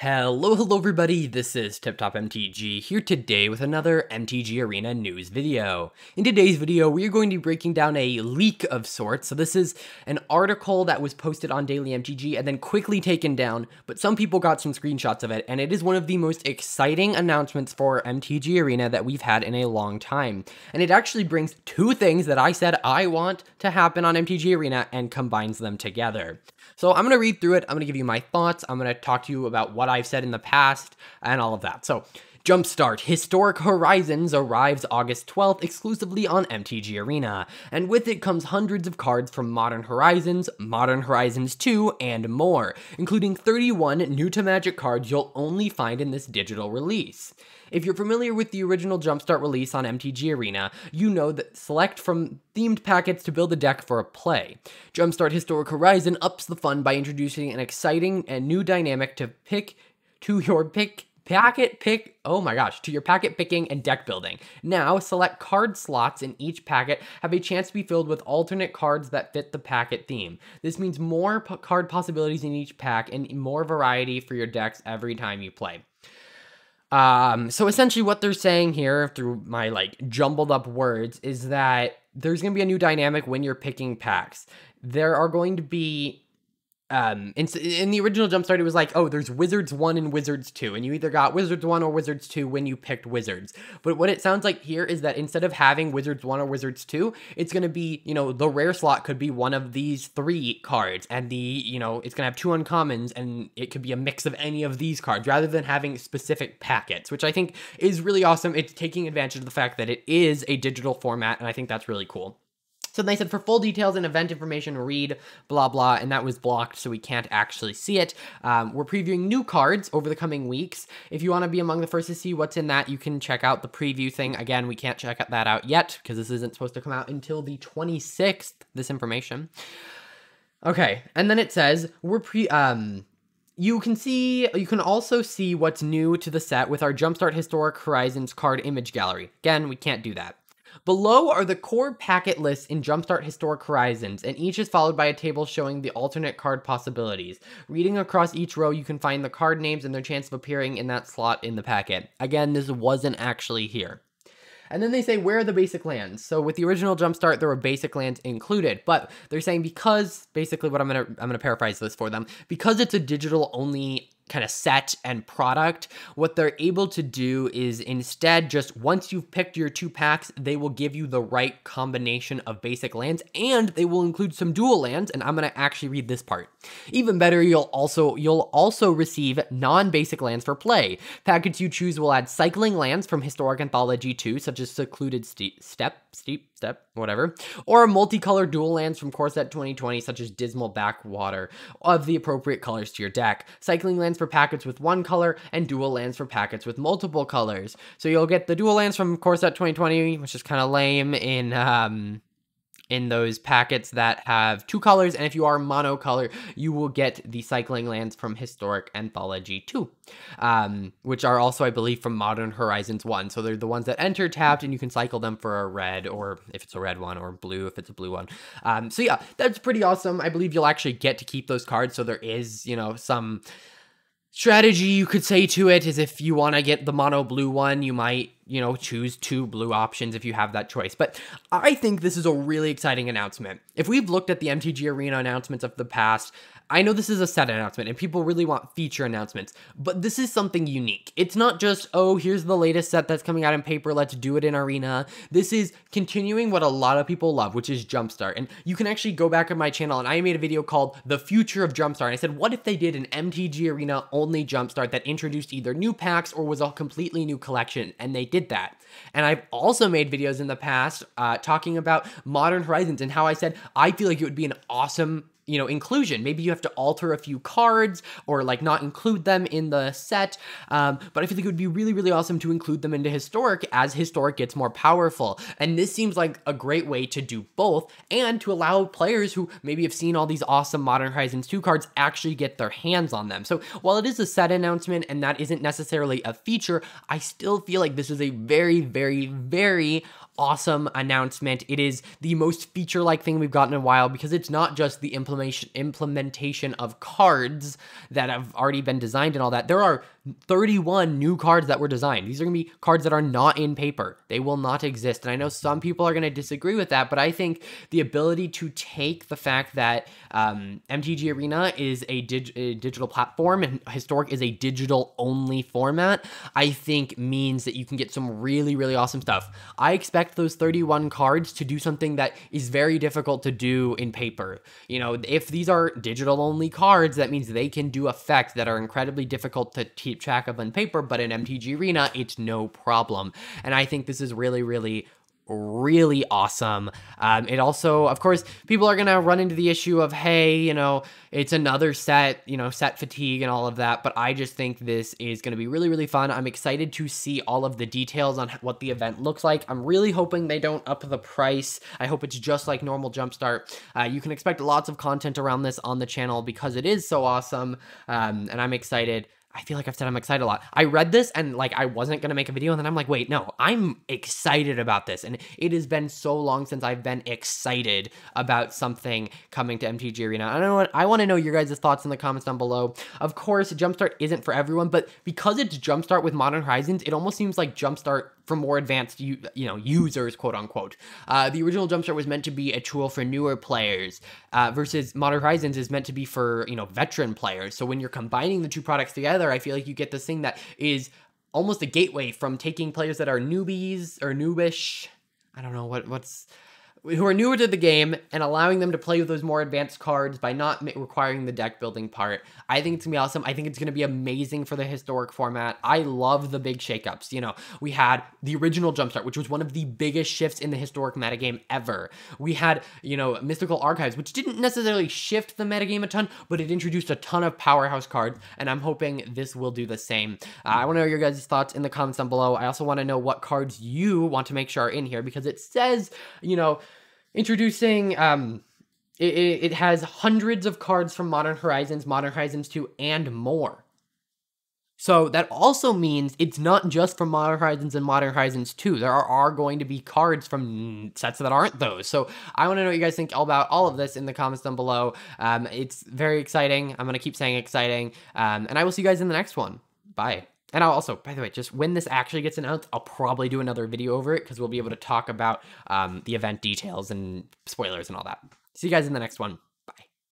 Hello, hello everybody, this is Tip Top MTG here today with another MTG Arena news video. In today's video, we are going to be breaking down a leak of sorts. So this is an article that was posted on Daily MTG and then quickly taken down, but some people got some screenshots of it, and it is one of the most exciting announcements for MTG Arena that we've had in a long time. And it actually brings two things that I said I want to happen on MTG Arena and combines them together. So I'm going to read through it, I'm going to give you my thoughts, I'm going to talk to you about what what I've said in the past and all of that. So, Jumpstart Historic Horizons arrives August 12th exclusively on MTG Arena, and with it comes hundreds of cards from Modern Horizons, Modern Horizons 2, and more, including 31 new to Magic cards you'll only find in this digital release. If you're familiar with the original Jumpstart release on MTG Arena, you know that select from themed packets to build a deck for a play. Jumpstart Historic Horizon ups the fun by introducing an exciting and new dynamic to pick to your pick packet pick oh my gosh to your packet picking and deck building now select card slots in each packet have a chance to be filled with alternate cards that fit the packet theme this means more card possibilities in each pack and more variety for your decks every time you play um, so essentially, what they're saying here through my like jumbled up words is that there's going to be a new dynamic when you're picking packs. There are going to be um in, in the original jumpstart it was like oh there's wizards 1 and wizards 2 and you either got wizards 1 or wizards 2 when you picked wizards but what it sounds like here is that instead of having wizards 1 or wizards 2 it's going to be you know the rare slot could be one of these three cards and the you know it's going to have two uncommons and it could be a mix of any of these cards rather than having specific packets which i think is really awesome it's taking advantage of the fact that it is a digital format and i think that's really cool so they said for full details and event information, read blah blah, and that was blocked, so we can't actually see it. Um, we're previewing new cards over the coming weeks. If you want to be among the first to see what's in that, you can check out the preview thing. Again, we can't check that out yet because this isn't supposed to come out until the 26th. This information. Okay, and then it says we're pre um you can see you can also see what's new to the set with our Jumpstart Historic Horizons card image gallery. Again, we can't do that. Below are the core packet lists in Jumpstart Historic Horizons, and each is followed by a table showing the alternate card possibilities. Reading across each row, you can find the card names and their chance of appearing in that slot in the packet. Again, this wasn't actually here. And then they say, where are the basic lands? So with the original Jumpstart, there were basic lands included, but they're saying because basically what I'm gonna I'm gonna paraphrase this for them because it's a digital only kind of set and product. What they're able to do is instead just once you've picked your two packs, they will give you the right combination of basic lands and they will include some dual lands and I'm going to actually read this part. Even better, you'll also you'll also receive non-basic lands for play. Packets you choose will add cycling lands from Historic Anthology 2 such as Secluded Step Steep step, whatever, or multicolored dual lands from core set 2020, such as Dismal Backwater, of the appropriate colors to your deck, cycling lands for packets with one color, and dual lands for packets with multiple colors. So you'll get the dual lands from core set 2020, which is kind of lame in um, in those packets that have two colors. And if you are monocolor, you will get the cycling lands from Historic Anthology 2, um, which are also, I believe, from Modern Horizons 1. So they're the ones that enter tapped, and you can cycle them for a red, or if it's a red one, or blue if it's a blue one. Um, so yeah, that's pretty awesome. I believe you'll actually get to keep those cards. So there is, you know, some strategy you could say to it is if you want to get the mono blue one, you might you know, choose two blue options if you have that choice. But I think this is a really exciting announcement. If we've looked at the MTG Arena announcements of the past, I know this is a set announcement and people really want feature announcements, but this is something unique. It's not just, oh, here's the latest set that's coming out in paper, let's do it in Arena. This is continuing what a lot of people love, which is Jumpstart. And you can actually go back on my channel and I made a video called The Future of Jumpstart. And I said, what if they did an MTG Arena only Jumpstart that introduced either new packs or was a completely new collection? And they did that. And I've also made videos in the past uh, talking about Modern Horizons and how I said I feel like it would be an awesome you know, inclusion. Maybe you have to alter a few cards or like not include them in the set. Um, but I feel like it would be really, really awesome to include them into historic as historic gets more powerful. And this seems like a great way to do both and to allow players who maybe have seen all these awesome Modern Horizons 2 cards actually get their hands on them. So while it is a set announcement and that isn't necessarily a feature, I still feel like this is a very, very, very awesome announcement. It is the most feature like thing we've gotten in a while because it's not just the implementation implementation of cards that have already been designed and all that. There are 31 new cards that were designed. These are going to be cards that are not in paper. They will not exist. And I know some people are going to disagree with that, but I think the ability to take the fact that um, MTG Arena is a, dig a, digital platform and Historic is a digital only format, I think means that you can get some really, really awesome stuff. I expect those 31 cards to do something that is very difficult to do in paper. You know, if these are digital only cards, that means they can do effects that are incredibly difficult to teach keep track of on paper, but in MTG Arena, it's no problem. And I think this is really, really really awesome. Um, it also, of course, people are going to run into the issue of, hey, you know, it's another set, you know, set fatigue and all of that. But I just think this is going to be really, really fun. I'm excited to see all of the details on what the event looks like. I'm really hoping they don't up the price. I hope it's just like normal Jumpstart. Uh, you can expect lots of content around this on the channel because it is so awesome. Um, and I'm excited I feel like I've said I'm excited a lot. I read this and like I wasn't gonna make a video, and then I'm like, wait, no, I'm excited about this. And it has been so long since I've been excited about something coming to MTG Arena. I don't know what I wanna know your guys' thoughts in the comments down below. Of course, Jumpstart isn't for everyone, but because it's Jumpstart with Modern Horizons, it almost seems like Jumpstart for more advanced you know users quote unquote uh, the original jumpstart was meant to be a tool for newer players uh, versus modern horizons is meant to be for you know veteran players so when you're combining the two products together i feel like you get this thing that is almost a gateway from taking players that are newbies or noobish i don't know what what's who are newer to the game and allowing them to play with those more advanced cards by not requiring the deck building part. I think it's gonna be awesome. I think it's gonna be amazing for the historic format. I love the big shakeups. You know, we had the original Jumpstart, which was one of the biggest shifts in the historic metagame ever. We had, you know, Mystical Archives, which didn't necessarily shift the metagame a ton, but it introduced a ton of powerhouse cards, and I'm hoping this will do the same. Uh, I wanna know your guys' thoughts in the comments down below. I also wanna know what cards you want to make sure are in here because it says, you know, introducing um it, it has hundreds of cards from Modern Horizons, Modern Horizons 2, and more. So that also means it's not just from Modern Horizons and Modern Horizons 2. There are, are going to be cards from sets that aren't those. So I want to know what you guys think about all of this in the comments down below. Um, it's very exciting. I'm going to keep saying exciting. Um, and I will see you guys in the next one. Bye. And I'll also, by the way, just when this actually gets announced, I'll probably do another video over it because we'll be able to talk about um, the event details and spoilers and all that. See you guys in the next one.